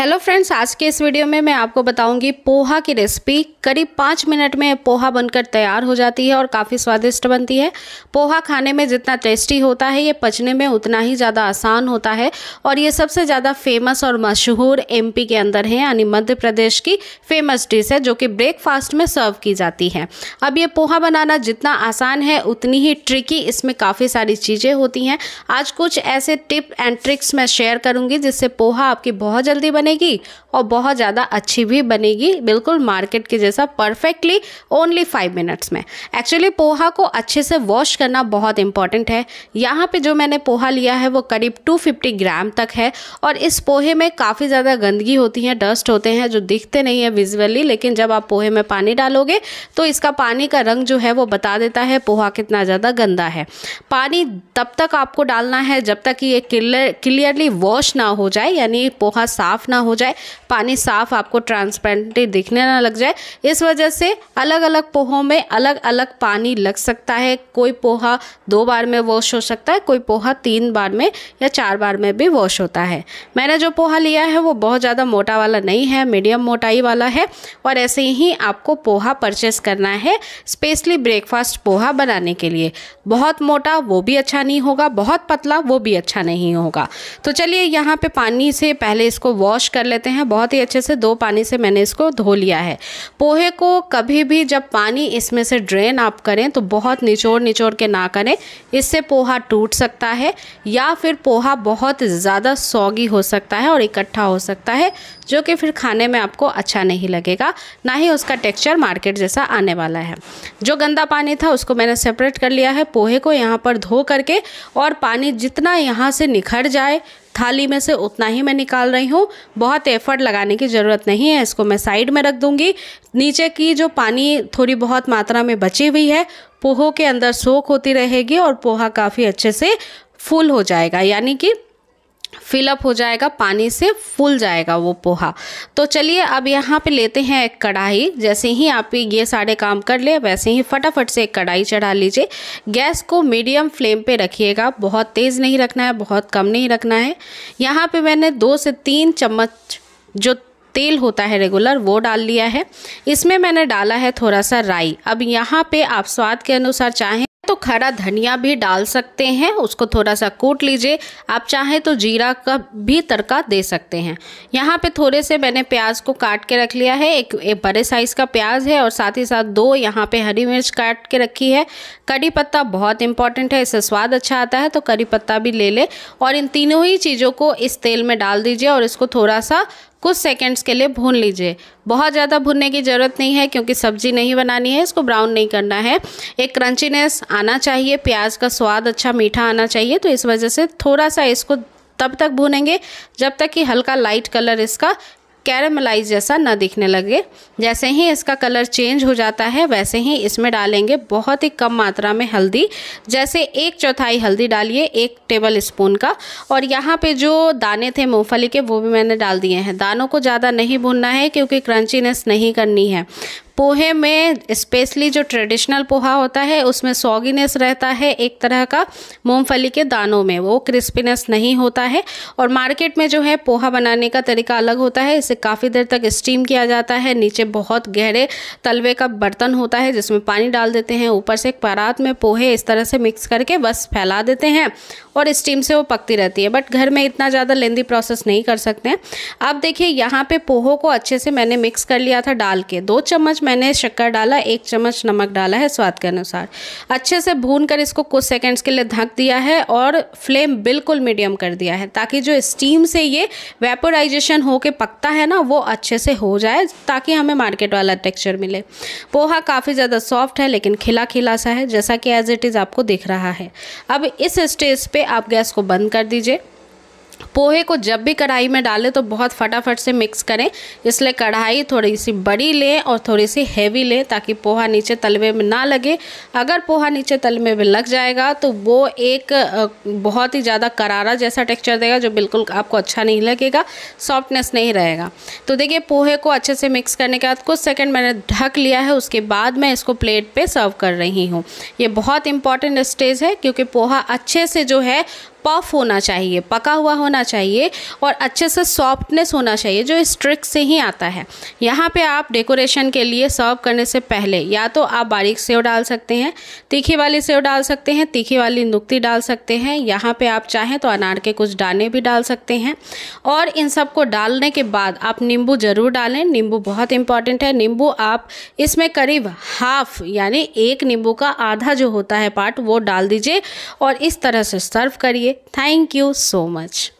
hello friends आज के इस वीडियो में मैं आपको बताऊंगी पोहा की रेसिपी करीब पाँच मिनट में पोहा बनकर तैयार हो जाती है और काफ़ी स्वादिष्ट बनती है पोहा खाने में जितना टेस्टी होता है ये पचने में उतना ही ज़्यादा आसान होता है और ये सबसे ज़्यादा फेमस और मशहूर एमपी के अंदर है यानी मध्य प्रदेश की फेमस डिश है जो कि ब्रेकफास्ट में सर्व की जाती है अब ये पोहा बनाना जितना आसान है उतनी ही ट्रिकी इसमें काफ़ी सारी चीज़ें होती हैं आज कुछ ऐसे टिप एंड ट्रिक्स मैं शेयर करूँगी जिससे पोहा आपकी बहुत जल्दी बने बनेगी और बहुत ज़्यादा अच्छी भी बनेगी बिल्कुल मार्केट के जैसा परफेक्टली ओनली फाइव मिनट्स में एक्चुअली पोहा को अच्छे से वॉश करना बहुत इंपॉर्टेंट है यहाँ पे जो मैंने पोहा लिया है वो करीब 250 ग्राम तक है और इस पोहे में काफ़ी ज़्यादा गंदगी होती है डस्ट होते हैं जो दिखते नहीं है विजुअली लेकिन जब आप पोहे में पानी डालोगे तो इसका पानी का रंग जो है वो बता देता है पोहा कितना ज़्यादा गंदा है पानी तब तक आपको डालना है जब तक ये क्लियर क्लियरली वॉश ना हो जाए यानी पोहा साफ ना हो जाए पानी साफ आपको ट्रांसपेरेंटली दिखने ना लग जाए इस वजह से अलग अलग पोहों में अलग अलग पानी लग सकता है कोई पोहा दो बार में वॉश हो सकता है कोई पोहा तीन बार में या चार बार में भी वॉश होता है मैंने जो पोहा लिया है वो बहुत ज़्यादा मोटा वाला नहीं है मीडियम मोटाई वाला है और ऐसे ही आपको पोहा परचेस करना है स्पेशली ब्रेकफास्ट पोहा बनाने के लिए बहुत मोटा वो भी अच्छा नहीं होगा बहुत पतला वो भी अच्छा नहीं होगा तो चलिए यहाँ पे पानी से पहले इसको वॉश वॉश कर लेते हैं बहुत ही अच्छे से दो पानी से मैंने इसको धो लिया है पोहे को कभी भी जब पानी इसमें से ड्रेन आप करें तो बहुत निचोड़ निचोड़ के ना करें इससे पोहा टूट सकता है या फिर पोहा बहुत ज़्यादा सौगी हो सकता है और इकट्ठा हो सकता है जो कि फिर खाने में आपको अच्छा नहीं लगेगा ना ही उसका टेक्स्चर मार्केट जैसा आने वाला है जो गंदा पानी था उसको मैंने सेपरेट कर लिया है पोहे को यहाँ पर धो करके और पानी जितना यहाँ से निखर जाए थाली में से उतना ही मैं निकाल रही हूँ बहुत एफर्ट लगाने की ज़रूरत नहीं है इसको मैं साइड में रख दूँगी नीचे की जो पानी थोड़ी बहुत मात्रा में बची हुई है पोहों के अंदर सोख होती रहेगी और पोहा काफ़ी अच्छे से फुल हो जाएगा यानी कि फिलअप हो जाएगा पानी से फूल जाएगा वो पोहा तो चलिए अब यहाँ पे लेते हैं एक कढ़ाई जैसे ही आप ये सारे काम कर ले वैसे ही फटाफट से एक कढ़ाई चढ़ा लीजिए गैस को मीडियम फ्लेम पे रखिएगा बहुत तेज़ नहीं रखना है बहुत कम नहीं रखना है यहाँ पे मैंने दो से तीन चम्मच जो तेल होता है रेगुलर वो डाल लिया है इसमें मैंने डाला है थोड़ा सा राई अब यहाँ पर आप स्वाद के अनुसार चाहें तो खड़ा धनिया भी डाल सकते हैं उसको थोड़ा सा कूट लीजिए आप चाहें तो जीरा का भी तड़का दे सकते हैं यहाँ पे थोड़े से मैंने प्याज को काट के रख लिया है एक, एक बड़े साइज़ का प्याज है और साथ ही साथ दो यहाँ पे हरी मिर्च काट के रखी है कड़ी पत्ता बहुत इंपॉर्टेंट है इससे स्वाद अच्छा आता है तो कड़ी पत्ता भी ले लें और इन तीनों ही चीज़ों को इस तेल में डाल दीजिए और इसको थोड़ा सा कुछ सेकंड्स के लिए भून लीजिए बहुत ज़्यादा भुनने की ज़रूरत नहीं है क्योंकि सब्ज़ी नहीं बनानी है इसको ब्राउन नहीं करना है एक क्रंचीनेस आना चाहिए प्याज का स्वाद अच्छा मीठा आना चाहिए तो इस वजह से थोड़ा सा इसको तब तक भूनेंगे जब तक कि हल्का लाइट कलर इसका कैरामलाइज जैसा ना दिखने लगे जैसे ही इसका कलर चेंज हो जाता है वैसे ही इसमें डालेंगे बहुत ही कम मात्रा में हल्दी जैसे एक चौथाई हल्दी डालिए एक टेबल स्पून का और यहाँ पे जो दाने थे मूँगफली के वो भी मैंने डाल दिए हैं दानों को ज़्यादा नहीं भूनना है क्योंकि क्रंचीनेस नहीं करनी है पोहे में स्पेशली जो ट्रेडिशनल पोहा होता है उसमें सॉगीनेस रहता है एक तरह का मूंगफली के दानों में वो क्रिस्पीनेस नहीं होता है और मार्केट में जो है पोहा बनाने का तरीका अलग होता है इसे काफ़ी देर तक स्टीम किया जाता है नीचे बहुत गहरे तलवे का बर्तन होता है जिसमें पानी डाल देते हैं ऊपर से एक परात में पोहे इस तरह से मिक्स करके बस फैला देते हैं और स्टीम से वो पकती रहती है बट घर में इतना ज़्यादा लेंदी प्रोसेस नहीं कर सकते हैं अब देखिए यहाँ पर पोहो को अच्छे से मैंने मिक्स कर लिया था डाल के दो चम्मच मैंने शक्कर डाला एक चम्मच नमक डाला है स्वाद के अनुसार अच्छे से भून कर इसको कुछ सेकेंड्स के लिए ढक दिया है और फ्लेम बिल्कुल मीडियम कर दिया है ताकि जो स्टीम से ये वेपोराइजेशन होके पकता है ना वो अच्छे से हो जाए ताकि हमें मार्केट वाला टेक्स्चर मिले पोहा काफ़ी ज़्यादा सॉफ्ट है लेकिन खिला खिला सा है जैसा कि एज इट इज़ आपको दिख रहा है अब इस स्टेज पर आप गैस को बंद कर दीजिए पोहे को जब भी कढ़ाई में डालें तो बहुत फटाफट से मिक्स करें इसलिए कढ़ाई थोड़ी सी बड़ी लें और थोड़ी सी हैवी लें ताकि पोहा नीचे तलवे में ना लगे अगर पोहा नीचे तलवे में लग जाएगा तो वो एक बहुत ही ज़्यादा करारा जैसा टेक्स्चर देगा जो बिल्कुल आपको अच्छा नहीं लगेगा सॉफ्टनेस नहीं रहेगा तो देखिए पोहे को अच्छे से मिक्स करने के बाद कुछ सेकेंड मैंने ढक लिया है उसके बाद मैं इसको प्लेट पर सर्व कर रही हूँ ये बहुत इंपॉर्टेंट स्टेज है क्योंकि पोहा अच्छे से जो है पफ होना चाहिए पका हुआ होना चाहिए और अच्छे से सॉफ्टनेस होना चाहिए जो स्ट्रिक से ही आता है यहाँ पे आप डेकोरेशन के लिए सर्व करने से पहले या तो आप बारीक सेव डाल सकते हैं तीखी वाली सेव डाल सकते हैं तीखी वाली नुकती डाल सकते हैं यहाँ पे आप चाहें तो अनार के कुछ दाने भी डाल सकते हैं और इन सब को डालने के बाद आप नींबू ज़रूर डालें नींबू बहुत इंपॉर्टेंट है नींबू आप इसमें करीब हाफ यानी एक नींबू का आधा जो होता है पार्ट वो डाल दीजिए और इस तरह से सर्व करिए थैंक यू सो मच